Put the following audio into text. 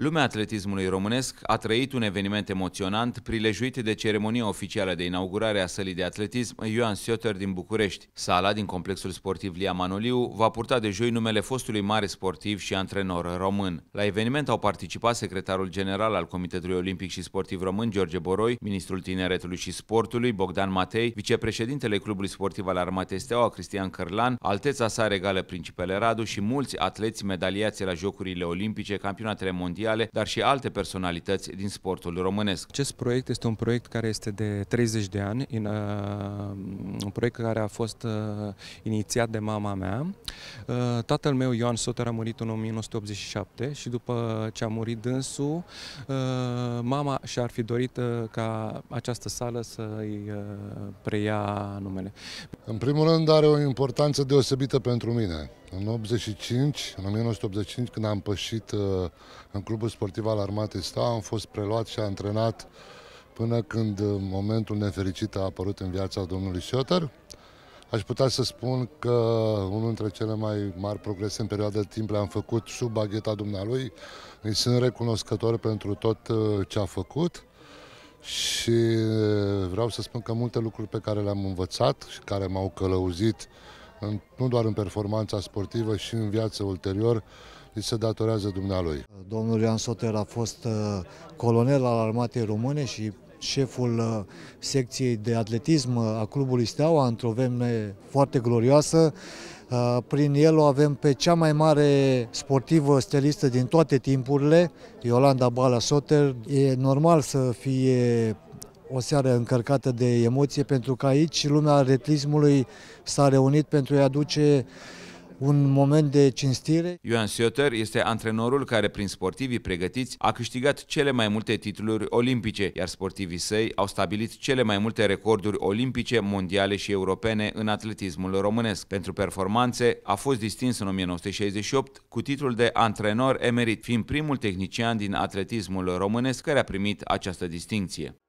Lumea atletismului românesc a trăit un eveniment emoționant prilejuit de ceremonia oficială de inaugurare a sălii de atletism Ioan Sioter din București. Sala din complexul sportiv Lia Manoliu va purta de joi numele fostului mare sportiv și antrenor român. La eveniment au participat secretarul general al Comitetului Olimpic și Sportiv Român George Boroi, ministrul tineretului și sportului Bogdan Matei, vicepreședintele Clubului Sportiv al Armatei Steaua Cristian Cărlan, alteța sa regală Principele Radu și mulți atleți medaliați la Jocurile Olimpice, campionatele mondiale sociale, dar și alte personalități din sportul românesc. Acest proiect este un proiect care este de 30 de ani, uh, un proiect care a fost uh, inițiat de mama mea. Uh, tatăl meu, Ioan Soter, a murit în 1987 și după ce a murit dânsul, mama și-ar fi dorit ca această sală să îi preia numele. În primul rând are o importanță deosebită pentru mine. În 85, în 1985, când am pășit în club Clubul Sportiv al Armatei STA, am fost preluat și antrenat până când uh, momentul nefericit a apărut în viața domnului Șoter. Aș putea să spun că unul dintre cele mai mari progrese în perioada de timp le-am făcut sub bagheta dumnealui. Îi sunt recunoscător pentru tot uh, ce a făcut și uh, vreau să spun că multe lucruri pe care le-am învățat și care m-au călăuzit în, nu doar în performanța sportivă, și în viață ulterior, îi se datorează dumnealui. Domnul Ian Soter a fost uh, colonel al armatei române și șeful uh, secției de atletism uh, a clubului Steaua, într-o vreme foarte glorioasă. Prin el o avem pe cea mai mare sportivă stelistă din toate timpurile, Iolanda Bala Soter. E normal să fie o seară încărcată de emoție, pentru că aici lumea atletismului s-a reunit pentru a-i aduce un moment de cinstire. Ioan Sioter este antrenorul care, prin sportivii pregătiți, a câștigat cele mai multe titluri olimpice, iar sportivii săi au stabilit cele mai multe recorduri olimpice, mondiale și europene în atletismul românesc. Pentru performanțe, a fost distins în 1968 cu titlul de antrenor emerit, fiind primul tehnician din atletismul românesc care a primit această distinție.